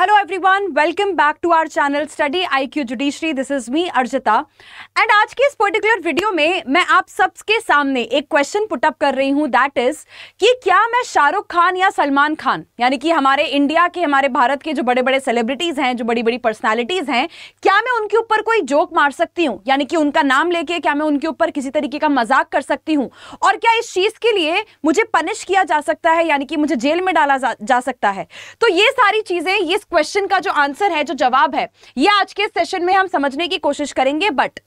Hello everyone welcome back to our channel study IQ judiciary this is me Arjita and आज की इस particular video में मैं आप सबके सामने एक क्वेश्चन पुट अप कर रही हूँ दैट इज कि क्या मैं शाहरुख खान या सलमान खान यानी कि हमारे इंडिया के हमारे भारत के जो बड़े बड़े सेलिब्रिटीज हैं जो बड़ी बड़ी पर्सनैलिटीज हैं क्या मैं उनके ऊपर कोई जोक मार सकती हूँ यानी कि उनका नाम लेके क्या मैं उनके ऊपर किसी तरीके का मजाक कर सकती हूँ और क्या इस चीज के लिए मुझे पनिश किया जा सकता है यानी कि मुझे जेल में डाला जा सकता है तो ये सारी चीजें ये क्वेश्चन का जो आंसर है जो जवाब है ये आज के सेशन में हम समझने की कोशिश करेंगे but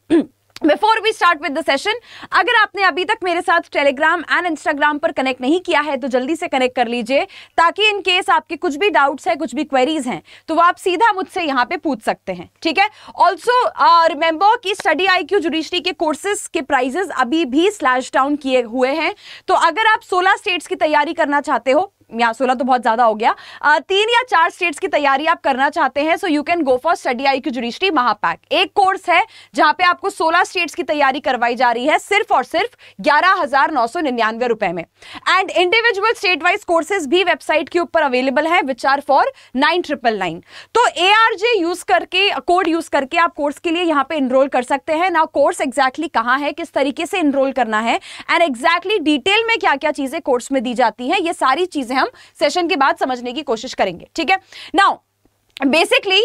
before we start with the session अगर आपने अभी तक मेरे साथ टेलीग्राम एंड इंस्टाग्राम पर कनेक्ट नहीं किया है तो जल्दी से कनेक्ट कर लीजिए ताकि इन केस आपके कुछ भी डाउट्स हैं कुछ भी क्वेरीज हैं तो वो आप सीधा मुझसे यहाँ पे पूछ सकते हैं ठीक है ऑल्सो रिमेंबर uh, कि स्टडी आई क्यू जुडिशरी के कोर्सेज के प्राइजेस अभी भी स्लैश डाउन किए हुए हैं तो अगर आप सोलह स्टेट्स की तैयारी करना चाहते हो या सोलह तो बहुत ज़्यादा हो गया आ, तीन या चार स्टेट्स की तैयारी आप करना चाहते हैं so you can go for study I Q judiciary महापैक एक कोर्स है जहां पे आपको सोलह स्टेट्स की तैयारी करवाई जा रही है सिर्फ और सिर्फ ग्यारह हजार नौ सौ निन्यानवे रुपए में and individual state wise courses भी वेबसाइट के ऊपर अवेलेबल है which are for nine triple nine तो ए आर जे यूज करके कोड यूज करके आप कोर्स के लिए यहाँ पे इनरोल कर सकते हैं ना कोर्स एग्जैक्टली कहाँ है किस तरीके से इनरोल करना है एंड एग्जैक्टली डिटेल में क्या क्या चीजें कोर्स में दी जाती है ये सारी चीजें हम सेशन के बाद समझने की कोशिश करेंगे ठीक है now basically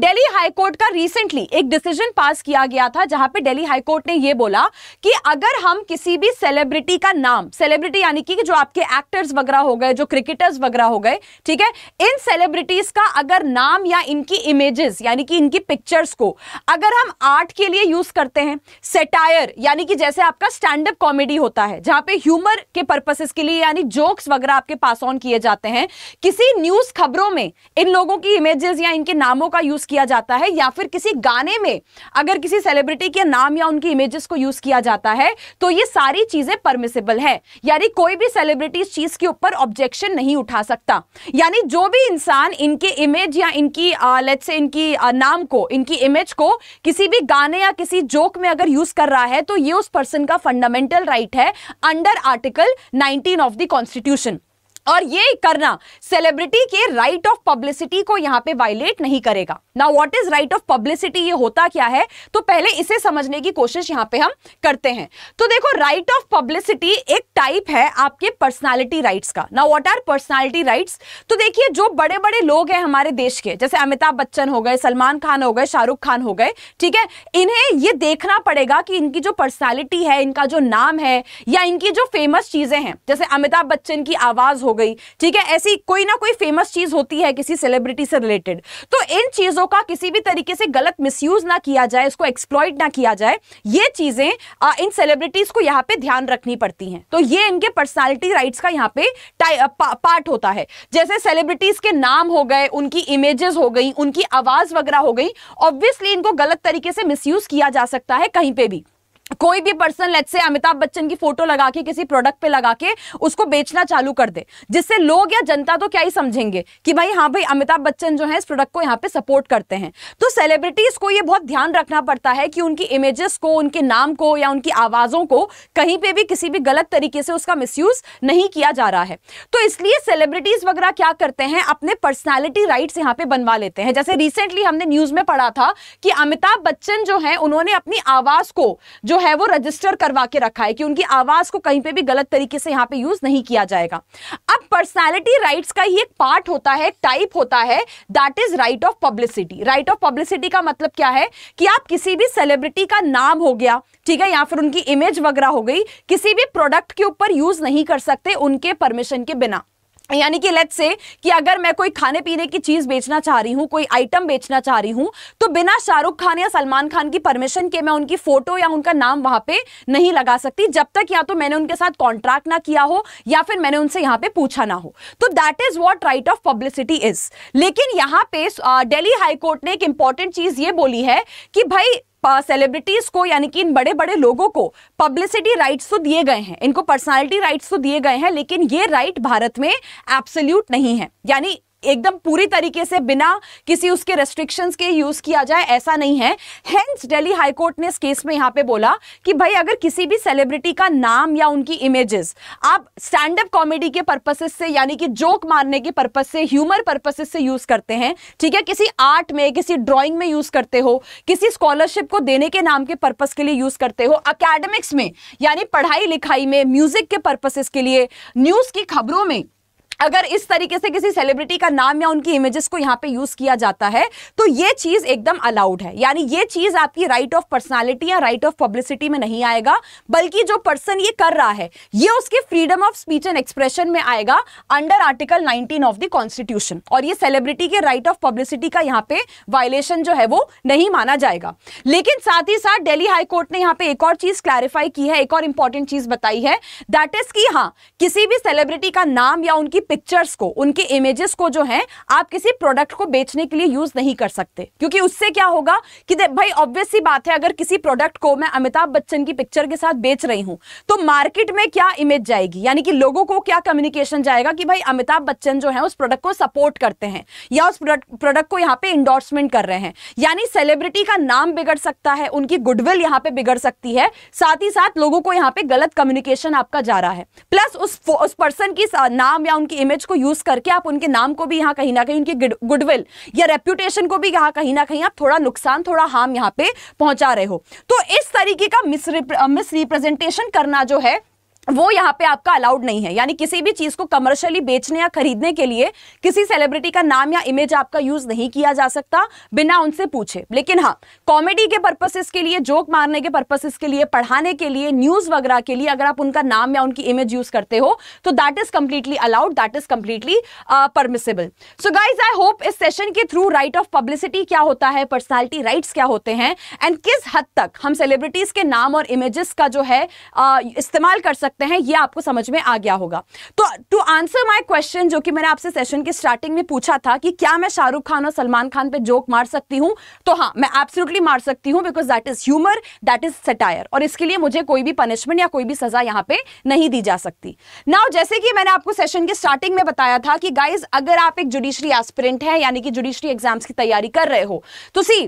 Delhi high court का रिसेंटली एक डिसीजन पास किया गया था जहां पे डेली हाई कोर्ट ने ये बोला कि अगर हम किसी भी सेलिब्रिटी का नाम सेलिब्रिटी यानी कि जो आपके एक्टर्स वगैरह हो गए जो क्रिकेटर्स वगैरह हो गए ठीक है इन सेलिब्रिटीज का अगर नाम या इनकी इमेजेस यानी कि इनकी पिक्चर्स को अगर हम आर्ट के लिए यूज करते हैं सेटायर यानी कि जैसे आपका स्टैंड अप कॉमेडी होता है जहां पे ह्यूमर के पर्पसेस के लिए यानी जोक्स वगैरह आपके पास ऑन किए जाते हैं किसी न्यूज खबरों में इन लोगों की इमेजेस या इनके नामों का यूज किया जाता है या फिर किसी गाने में अगर किसी सेलिब्रिटी के नाम या उनकी इमेजेस को यूज किया जाता है तो ये सारी चीजें परमिसेबल है यानी कोई भी सेलिब्रिटी चीज के ऊपर ऑब्जेक्शन नहीं उठा सकता यानी जो भी इंसान इनके इमेज या इनकी लेट्स से इनकी आ, नाम को इनकी इमेज को किसी भी गाने या किसी जोक में अगर यूज कर रहा है तो ये उस पर्सन का फंडामेंटल राइट right है under article 19 of the constitution और ये करना सेलिब्रिटी के राइट ऑफ पब्लिसिटी को यहां पे वायलेट नहीं करेगा ना what is right of publicity ये होता क्या है तो पहले इसे समझने की कोशिश यहां पे हम करते हैं तो देखो राइट ऑफ पब्लिसिटी एक टाइप है आपके पर्सनालिटी राइट्स का ना व्हाट आर पर्सनालिटी राइट्स तो देखिए जो बड़े बड़े लोग हैं हमारे देश के जैसे अमिताभ बच्चन हो गए सलमान खान हो गए शाहरुख खान हो गए ठीक है इन्हें ये देखना पड़ेगा कि इनकी जो पर्सनैलिटी है इनका जो नाम है या इनकी जो फेमस चीजें हैं जैसे अमिताभ बच्चन की आवाज हो गई ठीक है ऐसी कोई ना कोई फेमस चीज होती है किसी सेलिब्रिटी से रिलेटेड तो इन चीजों का किसी भी तरीके से गलत मिसयूज ना किया जाए इसको एक्सप्लॉइट ना किया जाए ये चीजें इन सेलिब्रिटीज को यहाँ पे ध्यान रखनी पड़ती हैं तो ये इनके पर्सनैलिटी राइट्स का यहाँ पे पा, पार्ट होता है जैसे सेलिब्रिटीज के नाम हो गए उनकी इमेजेस हो गई उनकी आवाज वगैरह हो गई ऑब्वियसली इनको गलत तरीके से मिसयूज किया जा सकता है कहीं पे भी कोई भी पर्सन लेट से अमिताभ बच्चन की फोटो लगा के किसी प्रोडक्ट पे लगा के उसको बेचना चालू कर दे जिससे लोग या जनता तो क्या ही समझेंगे कि भाई हाँ भाई अमिताभ बच्चन जो है इस प्रोडक्ट को यहाँ पे सपोर्ट करते हैं तो सेलिब्रिटीज को ये बहुत ध्यान रखना पड़ता है कि उनकी इमेजेस को उनके नाम को या उनकी आवाजों को कहीं पर भी किसी भी गलत तरीके से उसका मिस नहीं किया जा रहा है तो इसलिए सेलिब्रिटीज वगैरह क्या करते हैं अपने पर्सनैलिटी राइट यहाँ पे बनवा लेते हैं जैसे रिसेंटली हमने न्यूज में पढ़ा था कि अमिताभ बच्चन जो है उन्होंने अपनी आवाज को जो है है वो रजिस्टर करवा के रखा है कि उनकी आवाज को कहीं पे भी गलत तरीके से यहाँ पे यूज नहीं किया जाएगा अब पर्सनालिटी राइट्स का ही एक पार्ट होता है टाइप होता है that is right of publicity right of publicity का मतलब क्या है कि आप किसी भी सेलिब्रिटी का नाम हो गया ठीक है या फिर उनकी इमेज वगैरह हो गई किसी भी प्रोडक्ट के ऊपर यूज नहीं कर सकते उनके परमिशन के बिना यानी कि लेट्स से कि अगर मैं कोई खाने पीने की चीज बेचना चाह रही हूँ कोई आइटम बेचना चाह रही हूँ तो बिना शाहरुख खान या सलमान खान की परमिशन के मैं उनकी फोटो या उनका नाम वहां पे नहीं लगा सकती जब तक या तो मैंने उनके साथ कॉन्ट्रैक्ट ना किया हो या फिर मैंने उनसे यहाँ पे पूछा ना हो तो that is what right of publicity is लेकिन यहाँ पे डेली हाईकोर्ट ने एक इंपॉर्टेंट चीज ये बोली है कि भाई सेलिब्रिटीज को यानी कि इन बड़े बड़े लोगों को पब्लिसिटी राइट्स तो दिए गए हैं इनको पर्सनालिटी राइट्स तो दिए गए हैं लेकिन ये राइट भारत में एब्सोल्यूट नहीं है यानी एकदम पूरी तरीके से बिना किसी उसके रेस्ट्रिक्शंस के यूज किया जाए ऐसा नहीं है हेंस दिल्ली हाईकोर्ट ने इस केस में यहां पे बोला कि भाई अगर किसी भी सेलिब्रिटी का नाम या उनकी इमेजेस आप स्टैंड अप कॉमेडी के पर्पसेस से यानी कि जोक मारने के पर्पज से ह्यूमर पर्पसेस से यूज करते हैं ठीक है किसी आर्ट में किसी ड्रॉइंग में यूज करते हो किसी स्कॉलरशिप को देने के नाम के पर्पज के लिए यूज करते हो अकेडमिक्स में यानी पढ़ाई लिखाई में म्यूजिक के पर्पसेस के लिए न्यूज की खबरों में अगर इस तरीके से किसी सेलिब्रिटी का नाम या उनकी इमेजेस को यहाँ पे यूज किया जाता है तो ये चीज एकदम अलाउड है यानी ये चीज आपकी राइट ऑफ पर्सनालिटी या राइट ऑफ पब्लिसिटी में नहीं आएगा बल्कि जो पर्सन ये कर रहा है ये उसके freedom of speech and expression में आएगा under article 19 of the constitution और ये सेलिब्रिटी के राइट ऑफ पब्लिसिटी का यहाँ पे वायलेशन जो है वो नहीं माना जाएगा लेकिन साथ ही साथ डेली हाईकोर्ट ने यहाँ पे एक और चीज क्लैरिफाई की है एक और इंपॉर्टेंट चीज बताई है दैट इज की हाँ किसी भी सेलिब्रिटी का नाम या उनकी पिक्चर्स को उनके इमेजेस को जो है आप किसी प्रोडक्ट को बेचने के लिए यूज नहीं कर सकते क्योंकि उससे क्या होगा कि भाई ऑब्वियसली बात है अगर किसी प्रोडक्ट को मैं अमिताभ बच्चन की पिक्चर के साथ बेच रही हूं तो मार्केट में क्या इमेज जाएगी यानी कि लोगों को क्या कम्युनिकेशन जाएगा कि भाई अमिताभ बच्चन जो है उस प्रोडक्ट को सपोर्ट करते हैं या उस प्रोडक्ट को यहाँ पे इंडोर्समेंट कर रहे हैं यानी सेलिब्रिटी का नाम बिगड़ सकता है उनकी गुडविल यहाँ पे बिगड़ सकती है साथ ही साथ लोगों को यहाँ पे गलत कम्युनिकेशन आपका जा रहा है प्लस उस उस पर्सन की नाम या उनकी इमेज को यूज करके आप उनके नाम को भी यहाँ कहीं ना कहीं उनकी गुडविल या रेप्यूटेशन को भी यहाँ कहीं ना कहीं आप थोड़ा नुकसान थोड़ा हार्म यहाँ पे पहुंचा रहे हो तो इस तरीके का मिस रिप्रेजेंटेशन करना जो है वो यहाँ पे आपका अलाउड नहीं है यानी किसी भी चीज को कमर्शियली बेचने या खरीदने के लिए किसी सेलिब्रिटी का नाम या इमेज आपका यूज नहीं किया जा सकता बिना उनसे पूछे लेकिन हाँ कॉमेडी के पर्पसेस के लिए जोक मारने के पर्पसेस के लिए पढ़ाने के लिए न्यूज वगैरह के लिए अगर आप उनका नाम या उनकी इमेज यूज करते हो तो that is completely allowed that is completely permissible so guys I hope इस सेशन के थ्रू राइट ऑफ पब्लिसिटी क्या होता है पर्सनैलिटी राइट क्या होते हैं एंड किस हद तक हम सेलिब्रिटीज के नाम और इमेजेस का जो है uh, इस्तेमाल कर सकते सकते हैं ये आपको समझ में आ गया होगा तो टू आंसर माई क्वेश्चन जो कि मैंने आपसे सेशन के स्टार्टिंग में पूछा था कि क्या मैं शाहरुख खान और सलमान खान पे जोक मार सकती हूं तो हाँ मैं एब्सोल्युटली मार सकती हूं because that is humour that is satire और इसके लिए मुझे कोई भी पनिशमेंट या कोई भी सजा यहां पर नहीं दी जा सकती नाउ जैसे कि मैंने आपको सेशन के स्टार्टिंग में बताया था कि गाइज अगर आप एक जुडिशरी एस्पिरेंट है यानी कि जुडिशरी एग्जाम्स की तैयारी कर रहे हो तो see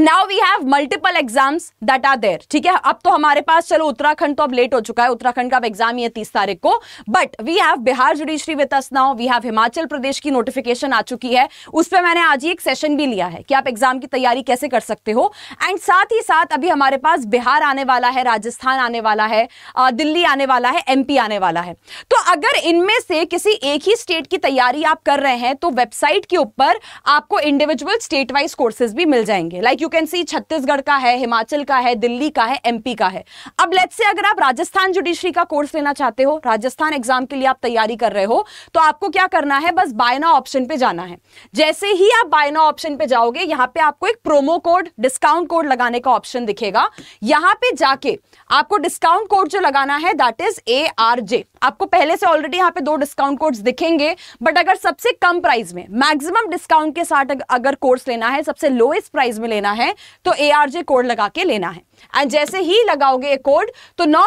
now we have multiple exams that are there ठीक है अब तो हमारे पास चलो उत्तराखंड तो अब लेट हो चुका है उत्तराखंड का अब एग्जाम ही है तीस तारीख को but we have Bihar judiciary with us now we have Himachal Pradesh की नोटिफिकेशन आ चुकी है उस पर मैंने आज ही एक सेशन भी लिया है कि आप एग्जाम की तैयारी कैसे कर सकते हो एंड साथ ही साथ अभी हमारे पास बिहार आने वाला है राजस्थान आने वाला है दिल्ली आने वाला है एम आने वाला है तो अगर इनमें से किसी एक ही स्टेट की तैयारी आप कर रहे हैं तो वेबसाइट के ऊपर आपको इंडिविजुअल स्टेट वाइज कोर्सेज भी मिल जाएंगे like you can see Chhattisgarh का है हिमाचल का है दिल्ली का है एमपी का है अब लेट्स से अगर आप राजस्थान जुडिशरी का कोर्स लेना चाहते हो राजस्थान एग्जाम के लिए आप तैयारी कर रहे हो तो आपको क्या करना है बस बायना ऑप्शन पे जाना है जैसे ही आप बायना ऑप्शन पे जाओगे यहां पे आपको एक प्रोमो कोड डिस्काउंट कोड लगाने का ऑप्शन दिखेगा यहां पे जाके आपको डिस्काउंट कोड जो लगाना है that is A R J आपको पहले से ऑलरेडी यहां पे दो डिस्काउंट कोड्स दिखेंगे बट अगर सबसे कम प्राइस में मैक्सिमम डिस्काउंट के साथ अगर कोर्स लेना है सबसे लोएस्ट प्राइस में लेना है तो ए कोड लगा के लेना है एंड जैसे ही लगाओगे कोड तो नौ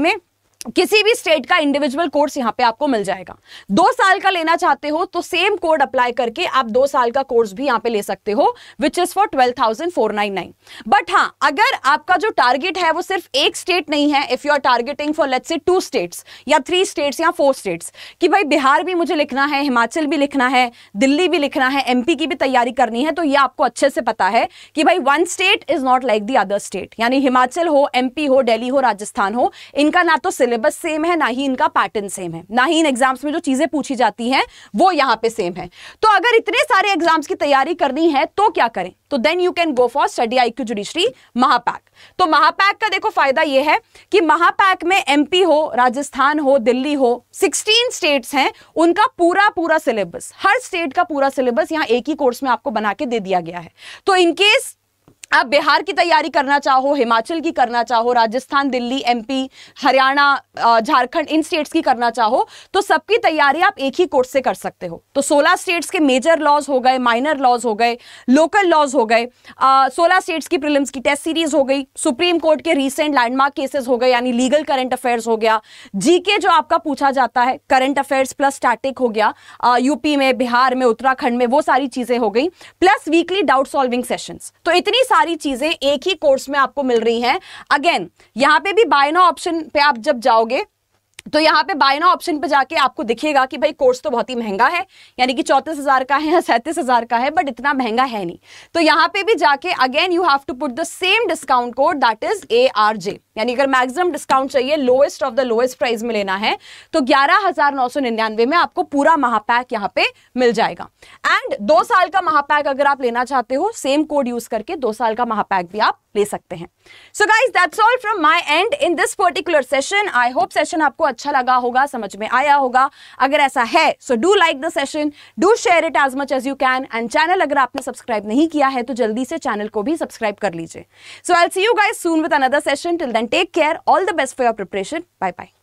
में किसी भी स्टेट का इंडिविजुअल कोर्स यहाँ पे आपको मिल जाएगा दो साल का लेना चाहते हो तो सेम कोड अप्लाई करके आप दो साल का कोर्स भी यहां पे ले सकते हो which is for twelve thousand four nine nine but हाँ अगर आपका जो टारगेट है वो सिर्फ एक स्टेट नहीं है if you are targeting for let's say two states या थ्री स्टेट्स या फोर स्टेट्स कि भाई बिहार भी मुझे लिखना है हिमाचल भी लिखना है दिल्ली भी लिखना है एमपी की भी तैयारी करनी है तो यह आपको अच्छे से पता है कि भाई one state is not like the other state यानी हिमाचल हो एमपी हो डेली हो राजस्थान हो इनका ना तो सिलेबस सिलेबस सेम है ना ही इनका पैटर्न सेम है ना ही इन एग्जाम्स में जो चीज़ें पूछी जाती हैं वो यहां पे सेम है तो अगर इतने सारे एग्जाम्स की तैयारी करनी है तो क्या करें तो then you can go for study I Q judiciary Mahapack तो महापैक का देखो फायदा यह है कि महापैक में एमपी हो राजस्थान हो दिल्ली हो 16 स्टेट्स हैं उनका पूरा पूरा सिलेबस हर स्टेट का पूरा सिलेबस यहाँ एक ही कोर्स में आपको बना के दे दिया गया है तो इनकेस आप बिहार की तैयारी करना चाहो हिमाचल की करना चाहो राजस्थान दिल्ली एमपी हरियाणा झारखंड इन स्टेट्स की करना चाहो तो सबकी तैयारी आप एक ही कोर्स से कर सकते हो तो 16 स्टेट्स के मेजर लॉज हो गए माइनर लॉज हो गए लोकल लॉज हो गए सोलह स्टेट्स की प्रिलिम्स की टेस्ट सीरीज हो गई सुप्रीम कोर्ट के रिसेंट लैंडमार्क केसेस हो गए यानी लीगल करंट अफेयर्स हो गया जीके जो आपका पूछा जाता है करंट अफेयर्स प्लस स्टैटिक हो गया यूपी में बिहार में उत्तराखंड में वो सारी चीज़ें हो गई plus weekly doubt solving session तो इतनी सारी सारी चीजें एक ही कोर्स में आपको मिल रही हैं अगेन यहां पे भी बायना ऑप्शन पे आप जब जाओगे तो यहाँ पे बायना ऑप्शन पे जाके आपको दिखेगा कि भाई कोर्स तो बहुत ही महंगा है यानी कि चौंतीस हजार का है या सैंतीस हजार का है बट इतना महंगा है नहीं तो यहाँ पे भी जाके again you have to put the same discount code that is A R J यानी अगर मैक्सिमम डिस्काउंट चाहिए lowest of the lowest price में लेना है तो ग्यारह हजार नौ सौ निन्यानवे में आपको पूरा महापैक यहाँ पे मिल जाएगा एंड दो साल का महापैक अगर आप लेना चाहते हो सेम कोड यूज करके दो साल का महापैक भी आप ले सकते हैं so guys that's all from my end in this particular session I hope session आपको अच्छा लगा होगा समझ में आया होगा अगर ऐसा है so do like the session do share it as much as you can and channel अगर आपने सब्सक्राइब नहीं किया है तो जल्दी से चैनल को भी सब्सक्राइब कर लीजिए so I see you guys soon with another session till then take care. All the best for your preparation. Bye bye.